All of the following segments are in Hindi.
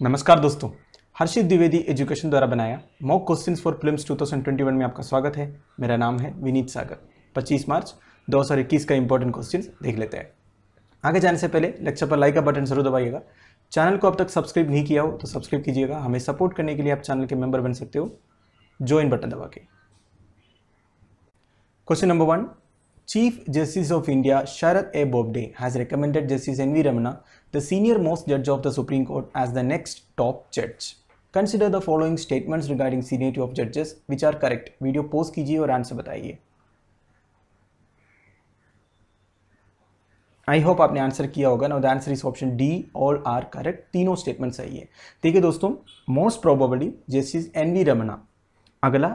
नमस्कार दोस्तों हर्षित द्विवेदी एजुकेशन द्वारा बनाया मॉक क्वेश्चंस फॉर फिल्म्स 2021 में आपका स्वागत है मेरा नाम है विनीत सागर 25 मार्च 2021 का इंपॉर्टेंट क्वेश्चंस देख लेते हैं आगे जाने से पहले लेक्चर पर लाइक का बटन जरूर दबाइएगा चैनल को अब तक सब्सक्राइब नहीं किया हो तो सब्सक्राइब कीजिएगा हमें सपोर्ट करने के लिए आप चैनल के मेंबर बन सकते हो ज्वाइन बटन दबा के question number one Chief Justice of India Sharad A. Bobde has recommended Justice N.V. Ramana, the senior most judge of the Supreme Court, as the next top judge. Consider the following statements regarding seniority of judges, which are correct. Video post kijiye aur answer bataiye. I hope आपने आंसर किया होगा ना the answer is option D all are correct तीनों स्टेटमेंट सही है ठीक है दोस्तों most probably justice N V Ramana अगला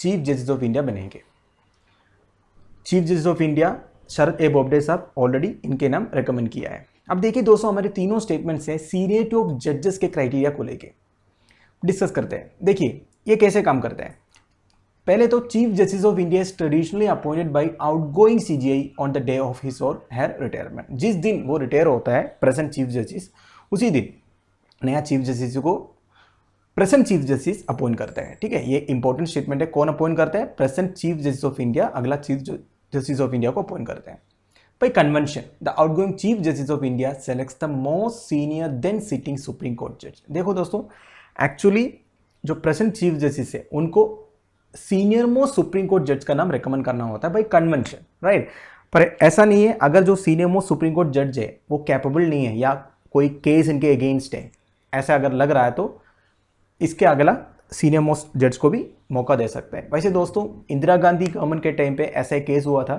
चीफ जस्टिस ऑफ इंडिया बनेंगे chief justice of India Sharad A Bobde साहब ऑलरेडी इनके नाम रिकमेंड किया है अब देखिए दोस्तों हमारे तीनों स्टेटमेंट्स हैं सीनियरिटी ऑफ जजेस के क्राइटेरिया को लेके डिस्कस करते हैं देखिए ये कैसे काम करते हैं पहले तो chief justice of India is traditionally appointed by outgoing C on the day of his और हेयर रिटायरमेंट जिस दिन वो रिटायर होता है प्रेजेंट चीफ जस्टिस उसी दिन नया चीफ जस्टिस को प्रेजेंट चीफ जस्टिस अपॉइंट करते हैं ठीक है ये इंपॉर्टेंट स्टेटमेंट है कौन अपॉइंट करता है present chief justice of India अगला चीफ जस्टिस ऑफ इंडिया को अपॉइंट करते हैं by convention the outgoing chief justice of India selects the most senior then sitting supreme court जज देखो दोस्तों एक्चुअली जो प्रेजेंट चीफ जस्टिस है उनको सीनियर मोस्ट सुप्रीम कोर्ट जज का नाम रिकमेंड करना होता है बाई कन्वेंशन राइट पर ऐसा नहीं है अगर जो सीनियर मोस्ट सुप्रीम कोर्ट जज है वो कैपेबल नहीं है या कोई केस इनके अगेंस्ट है ऐसा अगर लग रहा है तो इसके अगला सीनियर मोस्ट जज को भी मौका दे सकते हैं वैसे दोस्तों इंदिरा गांधी गवर्नमेंट के टाइम पे ऐसा एक केस हुआ था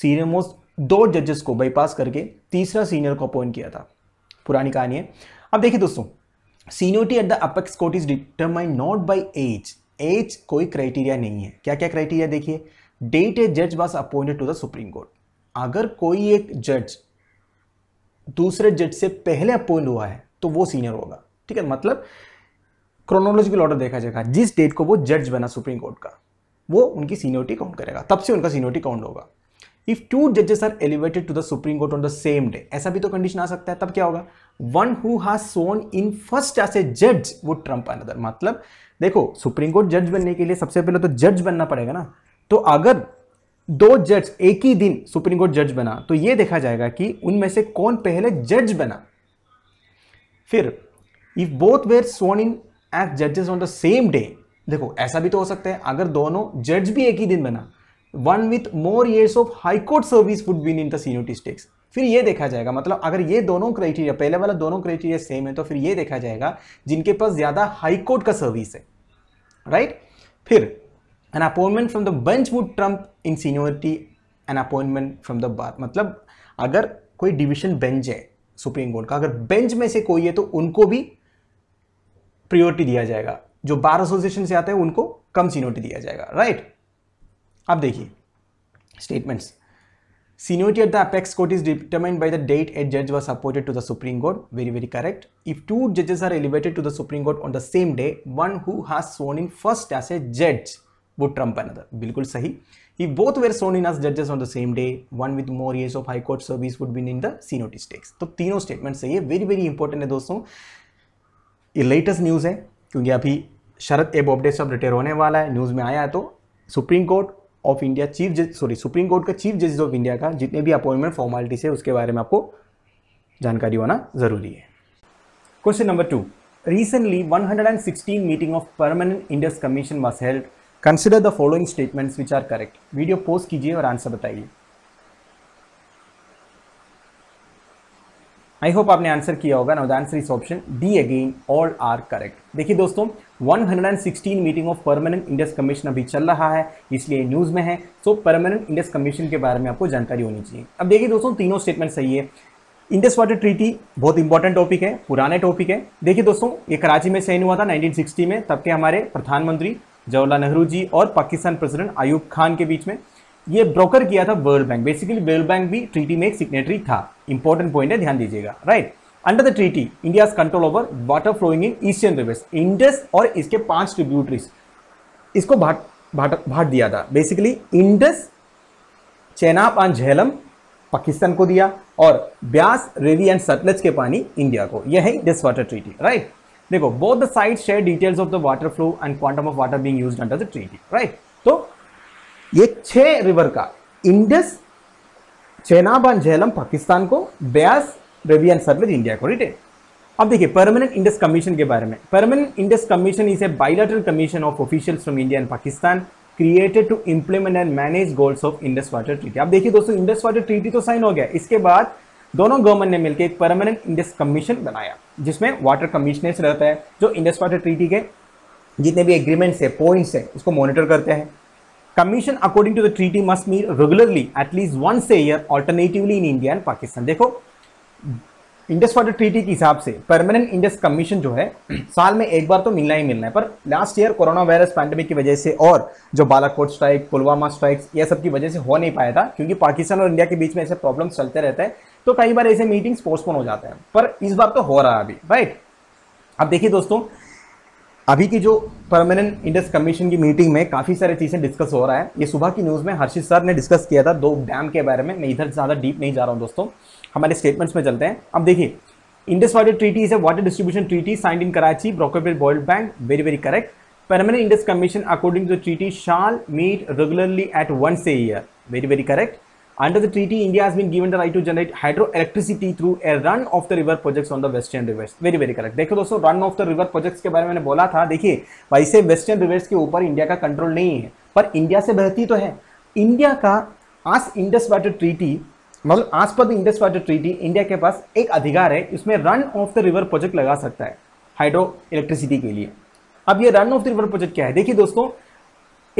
सीनियर मोस्ट दो जजेस को बाईपास करके तीसरा सीनियर को अपॉइंट किया था पुरानी कहानी है अब देखिए दोस्तों seniority at the apex court is determined not by age age कोई क्राइटेरिया नहीं है क्या क्या क्राइटेरिया देखिए डेट ए जज was appointed to the supreme court अगर कोई एक जज दूसरे जज से पहले अपॉइंट हुआ है तो वो सीनियर होगा ठीक है मतलब क्रोनोलॉजिकल ऑर्डर देखा जाएगा जिस डेट को वो जज बना सुप्रीम कोर्ट का वो उनकी सीनियोरिटी काउंट करेगा तब से उनका सीनियोरिटी काउंट होगा इफ टू जजेस are elevated to the supreme court on the same day ऐसा भी तो कंडीशन आ सकता है तब क्या होगा one who has sworn in first as a जज वो ट्रंप अनदर मतलब देखो सुप्रीम कोर्ट जज बनने के लिए सबसे पहले तो जज बनना पड़ेगा ना तो अगर दो जज एक ही दिन सुप्रीम कोर्ट जज बना तो ये देखा जाएगा कि उनमें से कौन पहले जज बना फिर if both were sworn in as जजेस ऑन द सेम डे देखो ऐसा भी तो हो सकता है अगर दोनों जज भी एक ही दिन बना one with more years of high court service would been in the senior districts फिर ये देखा जाएगा मतलब अगर ये दोनों क्राइटेरिया पहले वाला दोनों क्राइटेरिया सेम है तो फिर ये देखा जाएगा जिनके पास ज़्यादा हाई कोर्ट का सर्विस है राइट फिर an appointment from the bench would trump in seniority an appointment from the bar मतलब अगर कोई डिविजन बेंच है सुप्रीम कोर्ट का अगर बेंच में से कोई है तो उनको भी प्रियोरिटी दिया जाएगा जो बार एसोसिएशन से आते हैं उनको कम सीनियोरिटी दिया जाएगा राइट अब देखिए statements seniority at the apex court is determined by the date eight जज was supported to the supreme court very very correct if two जजेस are elevated to the supreme court on the same day one who has sworn in first S A जज वो ट्रंप एन अदर बिल्कुल सही if both where Son in S जजेस on the same day one with more years of high court service would been in the seniority stakes तो तीनों स्टेटमेंट सही है वेरी वेरी इंपॉर्टेंट है दोस्तों ये लेटेस्ट न्यूज़ है क्योंकि अभी शरद ए बोबडे सब रिटायर होने वाला है न्यूज़ में आया है तो supreme court of India chief जज सॉरी सुप्रीम कोर्ट का चीफ जस्टिस ऑफ इंडिया का जितने भी अपॉइंटमेंट फॉर्मेलिटी है उसके बारे में आपको जानकारी होना ज़रूरी है question number two and 116 meeting of permanent Indus commission was held consider the following statements which are correct video post कीजिए और आंसर बताइए आई होप आपने आंसर किया होगा now the answer is option D again all are correct देखिए दोस्तों 116 meeting of permanent Indus commission अभी चल रहा है इसलिए न्यूज़ में है सो परमानेंट इंडेक्स कमीशन के बारे में आपको जानकारी होनी चाहिए अब देखिए दोस्तों तीनों स्टेटमेंट सही है इंडस वाटर ट्रीटी बहुत इंपॉर्टेंट टॉपिक है पुराने टॉपिक है देखिए दोस्तों ये कराची में साइन हुआ था 1960 में तब के हमारे प्रधानमंत्री जवाहरलाल नेहरू जी और पाकिस्तान प्रेसिडेंट आयुब खान के बीच में ये ब्रोकर किया था world bank basically world bank भी ट्रीटी में एक सिग्नेटरी था इंपॉर्टेंट पॉइंट है ध्यान दीजिएगा right under the treaty India control over water flowing in eastern rivers Indus और इसके पांच ट्रिब्यूटरीज इसको भाट भाट भाट दिया था basically Indus Chenab and Jhelum Pakistan को दिया और ब्यास रेवी एंड सतलज के पानी इंडिया को यह है डिस वाटर ट्रीटी राइट देखो both the side share details of the water flow and quantum of water being use under the treaty right तो ये छह रिवर का इंडस चेनाब एंड झेलम पाकिस्तान को ब्यास रवि एंड इंडिया को रिटेन अब देखिए परमानेंट इंडस कमीशन के बारे में permanent Indus commission is a bilateral commission of officials from India and Pakistan created to implement and manage goals of Indus water treaty अब देखिए दोस्तों इंडस वाटर ट्रीटी तो साइन हो गया इसके बाद दोनों गवर्नमेंट ने मिलकर एक परमानेंट इंडस कमीशन बनाया जिसमें वाटर कमिश्नर्स रहता है जो इंडस वाटर ट्रीटी के जितने भी एग्रीमेंट्स है पॉइंट्स है उसको मॉनिटर करते हैं commission according to the treaty must meet regularly at least once a year alternatively in India and Pakistan देखो इंडस वाटर ट्रीटी के हिसाब से परमानेंट इंडस कमीशन जो है साल में एक बार तो मिलना ही मिलना है पर last year corona virus pandemic की वजह से और जो बालाकोट स्ट्राइक पुलवामा स्ट्राइक ये सब की वजह से हो नहीं पाया था क्योंकि पाकिस्तान और इंडिया के बीच में ऐसे प्रॉब्लम चलते रहते हैं तो कई बार ऐसे मीटिंग्स पोस्टपोन हो जाते हैं पर इस बार तो हो रहा है अभी राइट अब देखिए दोस्तों अभी की जो परमानेंट इंडस्ट कमीशन की मीटिंग में काफ़ी सारी चीज़ें डिस्कस हो रहा है ये सुबह की न्यूज़ में हर्षित सर ने डिस्कस किया था दो डैम के बारे में मैं इधर ज़्यादा डीप नहीं जा रहा हूँ दोस्तों हमारे स्टेटमेंट्स में चलते हैं अब देखिए Indus water treaty is a water distribution treaty signed in Karachi brokered by world bank very very correct permanent Indus commission according to treaty shall meet regularly at once a year very very correct Under the treaty, India has been given the right to generate hydroelectricity through a run of the river projects on the western rivers. Very very correct. देखो दोस्तों run of the river projects के बारे में मैंने बोला था देखिए वैसे western rivers के ऊपर india का control नहीं है पर india से बहती तो है india का आज इंडस वाटर ट्रीटी मतलब आज पर इंडस वाटर ट्रीटी इंडिया के पास एक अधिकार है इसमें run of the river project लगा सकता है हाइड्रो इलेक्ट्रिसिटी के लिए अब ये run of the river project क्या है देखिए दोस्तों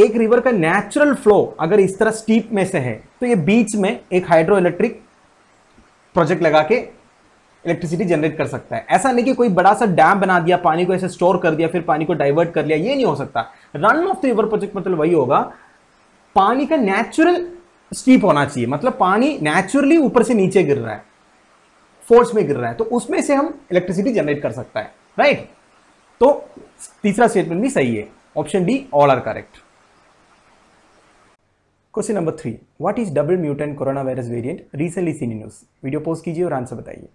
एक रिवर का नेचुरल फ्लो अगर इस तरह स्टीप में से है तो ये बीच में एक हाइड्रो इलेक्ट्रिक प्रोजेक्ट लगा के इलेक्ट्रिसिटी जनरेट कर सकता है ऐसा नहीं कि कोई बड़ा सा डैम बना दिया पानी को ऐसे स्टोर कर दिया फिर पानी को डाइवर्ट कर लिया ये नहीं हो सकता run of the river project मतलब वही होगा पानी का नेचुरल स्टीप होना चाहिए मतलब पानी नेचुरली ऊपर से नीचे गिर रहा है फोर्स में गिर रहा है तो उसमें से हम इलेक्ट्रिसिटी जनरेट कर सकता है राइट तो तीसरा स्टेटमेंट भी सही है option D all are correct question number three what is double mutant corona virus variant recently seen news video post कीजिए और आंसर बताइए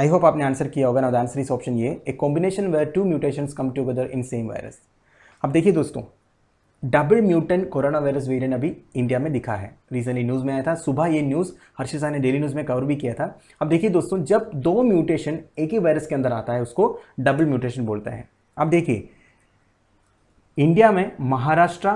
आई होप आपने आंसर किया होगा ना द आंसर इज ऑप्शन ये a combination where two mutations come together in same virus अब देखिए दोस्तों double mutant corona virus variant अभी इंडिया में दिखा है रिसेंटली न्यूज़ में आया था सुबह ये न्यूज़ हर्षित शाह ने डेली न्यूज़ में कवर भी किया था अब देखिए दोस्तों जब दो म्यूटेशन एक ही वायरस के अंदर आता है उसको डबल म्यूटेशन बोलता है अब देखिए इंडिया में महाराष्ट्र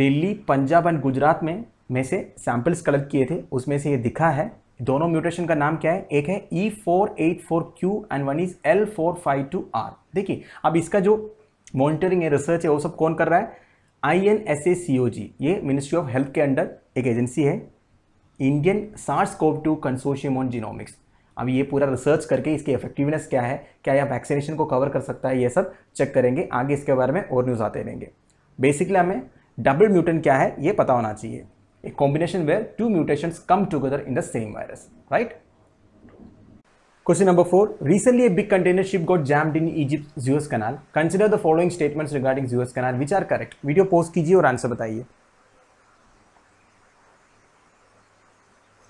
दिल्ली पंजाब एंड गुजरात में में से सैंपल्स कलेक्ट किए थे उसमें से ये दिखा है दोनों म्यूटेशन का नाम क्या है एक है E four eight four Q and one is L four five two R देखिए अब इसका जो मॉनिटरिंग है रिसर्च है वो सब कौन कर रहा है I N S A C O G ये मिनिस्ट्री ऑफ हेल्थ के अंडर एक एजेंसी है Indian SARS CoV two consortium on genomics अब ये पूरा रिसर्च करके इसकी इफेक्टिवनेस क्या है क्या यह वैक्सीनेशन को कवर कर सकता है ये सब चेक करेंगे आगे इसके बारे में और न्यूज़ आते रहेंगे बेसिकली हमें डबल म्यूटेंट क्या है ये पता होना चाहिए a combination where two mutation come together in the same virus right question number four recently a big container ship got jammed in Egypt Suez canal consider the following statements regarding Suez canal which are correct video post कीजिए और आंसर बताइए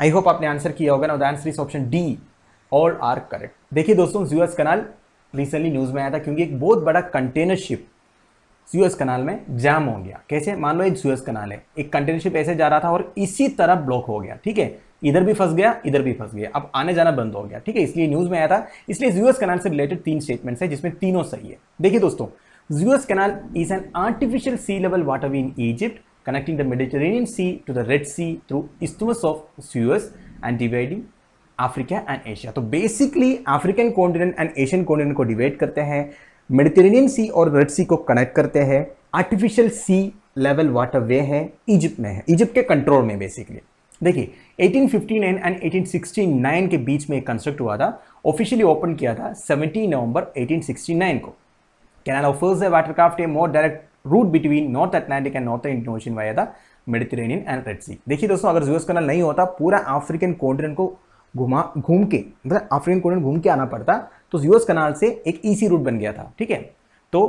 आई होप आपने आंसर किया होगा ना the answer is option D all are correct देखिए दोस्तों सूएस कनाल रिसेंटली न्यूज़ में आया था क्योंकि एक बहुत बड़ा कंटेनर शिप सूएस कनाल में जाम हो गया कैसे मान लो एक सूएस कनाल है एक कंटेनर शिप ऐसे जा रहा था और इसी तरह ब्लॉक हो गया ठीक है इधर भी फंस गया इधर भी फंस गया अब आने जाना बंद हो गया ठीक है इसलिए न्यूज़ में आया था इसलिए जूएस कनाल से रिलेटेड तीन स्टेटमेंट्स है जिसमें तीनों सही है देखिए दोस्तों Suez canal is an artificial sea level waterway in Egypt connecting the Mediterranean sea to the red sea through isthmus of Suez and dividing Africa and Asia तो basically African continent and Asian continent को डिवाइड करते हैं मेडिटेरेनियन सी और रेड सी को कनेक्ट करते हैं artificial sea level waterway है इजिप्ट में है इजिप्ट के कंट्रोल में बेसिकली देखिए 1859 एंड 1869 के बीच में एक कंस्ट्रक्ट हुआ था ऑफिशियली ओपन किया था 17 नवंबर 1869 को canal offers the watercraft a more direct route between north Atlantic and north Indian ocean via the Mediterranean and red sea देखिए दोस्तों अगर जूस कनाल नहीं होता पूरा अफ्रीकन कॉन्टिनेंट को घुमा घूम के मतलब आफ्रिकन कॉन्टिनेंट घूम के आना पड़ता तो यूएस कनाल से एक ईसी रूट बन गया था ठीक है तो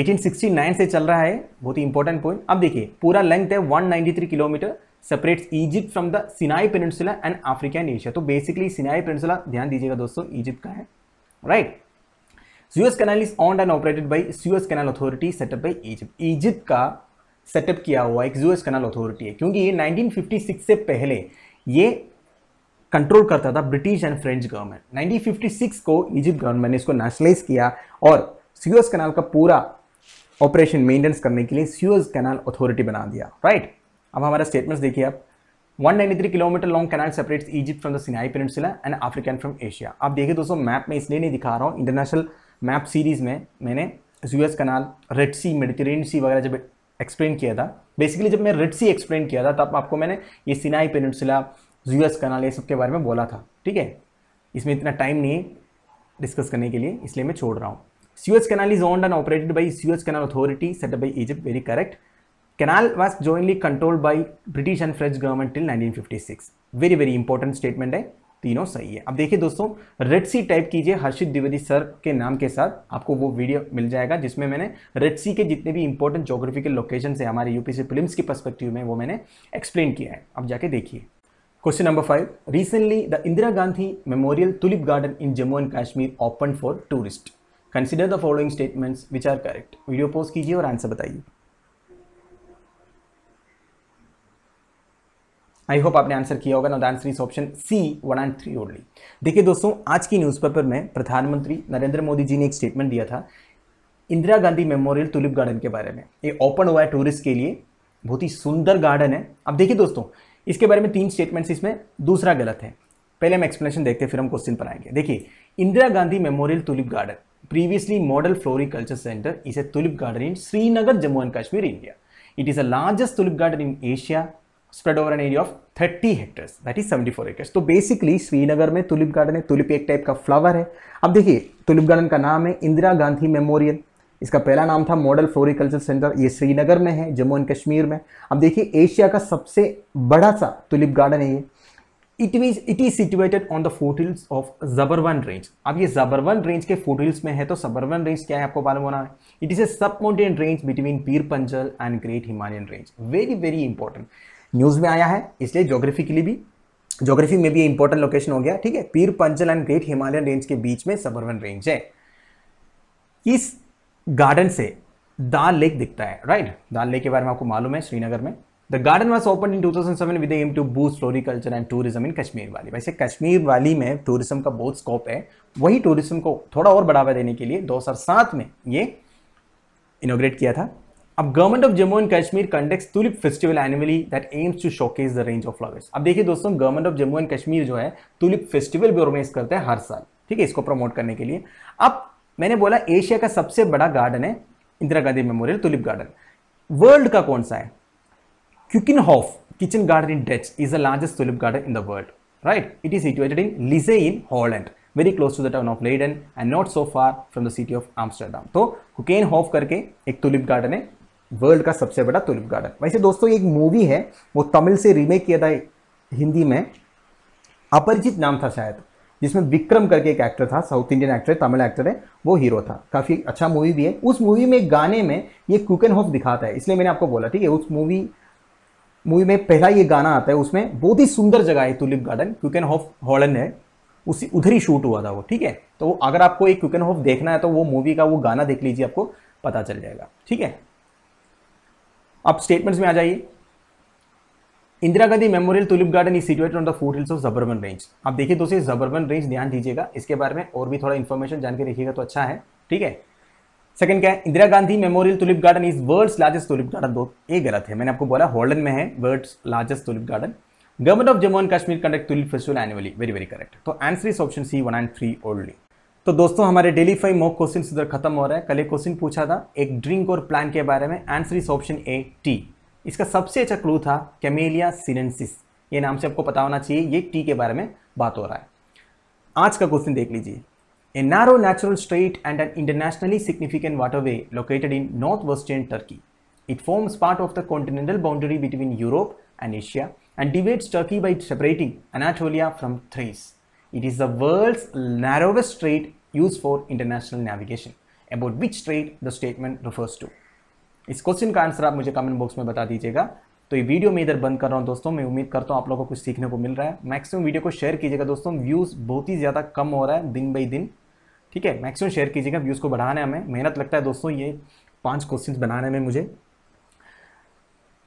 1869 से चल रहा है बहुत ही इंपॉर्टेंट पॉइंट अब देखिए पूरा लेंथ है 193 kilometre separates Egypt from the Sinai peninsula and Africa and Asia तो बेसिकली सिनाई पेनसुला ध्यान दीजिएगा दोस्तों इजिप्ट का है right Suez canal is owned and operated by Suez canal authority set up by Egypt Egypt का सेटअप किया हुआ एक जूएस कैनाल अथॉरिटी है क्योंकि ये 1956 से पहले ये कंट्रोल करता था ब्रिटिश एंड फ्रेंच गवर्नमेंट 1956 को इजिप्ट गवर्नमेंट ने इसको नेशनलाइज किया और सीएस कैनाल का पूरा ऑपरेशन मेंटेनेंस करने के लिए सीएस कैनाल अथॉरिटी बना दिया राइट अब हमारा स्टेटमेंट्स देखिए आप 193 kilometre long canal separates Egypt from the Sinai peninsula and African from Asia आप देखिए दोस्तों मैप में इसलिए नहीं दिखा रहा हूँ इंटरनेशनल मैप सीरीज में मैंने सूएस कनाल रेड सी मेडिटेरेनियन सी वगैरह जब एक्सप्लेन किया था बेसिकली जब मैं रेड सी एक्सप्लेन किया था तब आपको मैंने ये सिनाई पेनिनसुला यूएस कनाल ये सब के बारे में बोला था ठीक है इसमें इतना टाइम नहीं है डिस्कस करने के लिए इसलिए मैं छोड़ रहा हूँ Suez Canal is owned and operated by canal Canal Authority by Egypt very correct canal correct. Jointly was by British and French government till nineteen fifty 1956. Very very important statement है तीनों सही है अब देखिए दोस्तों रेड सी टाइप कीजिए हर्षित द्विवेदी सर के नाम के साथ आपको वो वीडियो मिल जाएगा जिसमें मैंने रेड सी के जितने भी इंपॉर्टेंट जोग्राफिकल लोकेशन है हमारे यूपीसी फिल्म्स की परस्पेक्टिव में वो मैंने एक्सप्लेन किया है अब जाके देखिए Question number five. Recently, the Indira Gandhi Memorial Tulip Garden in Jammu and Kashmir opened for tourists. Consider the following statements which are correct. Video post कीजिए और आंसर बताइए आई होप आपने आंसर किया होगा ना answer is option C one and three only देखिए दोस्तों आज की न्यूज़पेपर में प्रधानमंत्री नरेंद्र मोदी जी ने एक स्टेटमेंट दिया था Indira Gandhi memorial tulip garden के बारे में ये ओपन हुआ है टूरिस्ट के लिए बहुत ही सुंदर गार्डन है अब देखिए दोस्तों इसके बारे में तीन स्टेटमेंट इसमें दूसरा गलत है पहले हम एक्सप्लेनेशन देखते हैं फिर हम क्वेश्चन पर आएंगे देखिए Indira Gandhi memorial tulip garden previously model floriculture centre is a tulip garden in Srinagar Jammu and Kashmir India it is a largest tulip garden in Asia spread over an area of thirty hectares that is seventy four acres तो बेसिकली श्रीनगर में तुलिप गार्डन है तुलिप एक टाइप का फ्लावर है अब देखिए तुलिप गार्डन का नाम है इंदिरा गांधी मेमोरियल इसका पहला नाम था मॉडल फ्लोरिकल्चर सेंटर ये श्रीनगर में है जम्मू एंड कश्मीर में अब देखिए एशिया का सबसे बड़ा सा तुलिप गार्डन है ये it means it is situated on the foothills of Zabarwan range अब ये जबरवन रेंज के फोटिल्स में है तो सबरवन रेंज क्या है आपको मालूम होना है इट इज ए सब mountain range between Pir Panjal and great Himalayan range very very important news में आया है इसलिए जोग्राफी के लिए भी जोग्राफी में भी इंपॉर्टेंट लोकेशन हो गया ठीक है Pir Panchal and great Himalayan range के बीच में सबरवन रेंज है इस गार्डन से दाल लेक दिखता है राइट दाल लेक के बारे में आपको मालूम है श्रीनगर में the garden was open in seven with aim to boost floriculture and tourism in Kashmir वाली वैसे कश्मीर वाली में टूरिज्म का बहुत स्कोप है वही टूरिज्म को थोड़ा और बढ़ावा देने के लिए दो हजार सात में ये इनोग्रेट किया था अब government of Jammu and Kashmir conduct tulip festival annually that aims to showcase the range of flowers अब देखिए दोस्तों government of Jammu and Kashmir जो है टूलिप फेस्टिवल भी ऑर्गेनाइज करते हैं हर साल ठीक है इसको प्रमोट करने के लिए अब मैंने बोला एशिया का सबसे बड़ा गार्डन है Indira Gandhi memorial tulip garden world का कौन सा है Keukenhof kitchen garden in Dutch is the largest tulip garden in the world right it is situated in Lisse in Holland very close to the town of Leiden and not so far from the city of Amsterdam तो हुकेन हॉफ करके एक तुलिप गार्डन है वर्ल्ड का सबसे बड़ा तुलिप गार्डन वैसे दोस्तों एक मूवी है वो तमिल से रीमेक किया था हिंदी में अपरिजित नाम था शायद जिसमें विक्रम करके एक एक्टर था साउथ इंडियन एक्टर है तमिल एक्टर है वो हीरो था काफ़ी अच्छा मूवी भी है उस मूवी में गाने में ये कुकन हॉफ दिखाता है इसलिए मैंने आपको बोला ठीक है उस मूवी मूवी में पहला ये गाना आता है उसमें बहुत ही सुंदर जगह है tulip garden Keukenhof Holland है उसी उधर ही शूट हुआ था वो ठीक है तो अगर आपको एक क्यूकन हॉफ देखना है तो वो मूवी का वो गाना देख लीजिए आपको पता चल जाएगा ठीक है आप स्टेटमेंट्स में आ जाइए Indira Gandhi memorial tulip garden is situated on the four hills of Zabarwan range आप देखिए दोस्तों जबरबन रेंज ध्यान दीजिएगा इसके बारे में और भी थोड़ा इन्फॉर्मेशन जानकर रखिएगा तो अच्छा है ठीक है सेकंड क्या है Indira Gandhi memorial tulip garden is world's largest tulip garden दो ये गलत है मैंने आपको बोला हॉलैंड में है world's largest tulip garden government of Jammu and Kashmir conduct tulip festival annually very very correct तो answer is option C one and three only तो दोस्तों हमारे डेली फाइव मॉक क्वेश्चन इधर खत्म हो रहा है कल एक क्वेश्चन पूछा था एक ड्रिंक और प्लान के बारे में answer is option A T इसका सबसे अच्छा क्लू था कैमेलिया सीनेंसिस ये नाम से आपको पता होना चाहिए ये टी के बारे में बात हो रहा है आज का क्वेश्चन देख लीजिए a narrow natural strait and an internationally significant waterway located in north western Turkey it forms part of the continental boundary between Europe and Asia and divides Turkey by separating Anatolia from Thrace it is the world narrowest strait use for international navigation about which strait the statement refers to इस क्वेश्चन का आंसर आप मुझे कमेंट बॉक्स में बता दीजिएगा तो ये वीडियो मैं इधर बंद कर रहा हूँ दोस्तों मैं उम्मीद करता हूँ आप लोगों को कुछ सीखने को मिल रहा है मैक्सिमम वीडियो को शेयर कीजिएगा दोस्तों व्यूज़ बहुत ही ज़्यादा कम हो रहा है दिन बाई दिन ठीक है मैक्सिमम शेयर कीजिएगा व्यूज़ को बढ़ाने में मेहनत लगता है दोस्तों ये पाँच क्वेश्चन बनाने में मुझे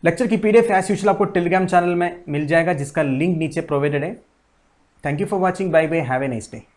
लेक्चर की पीडीएफ एस यूशल आपको टेलीग्राम चैनल में मिल जाएगा जिसका लिंक नीचे प्रोवाइडेड है thank you for watching bye bye have a nice day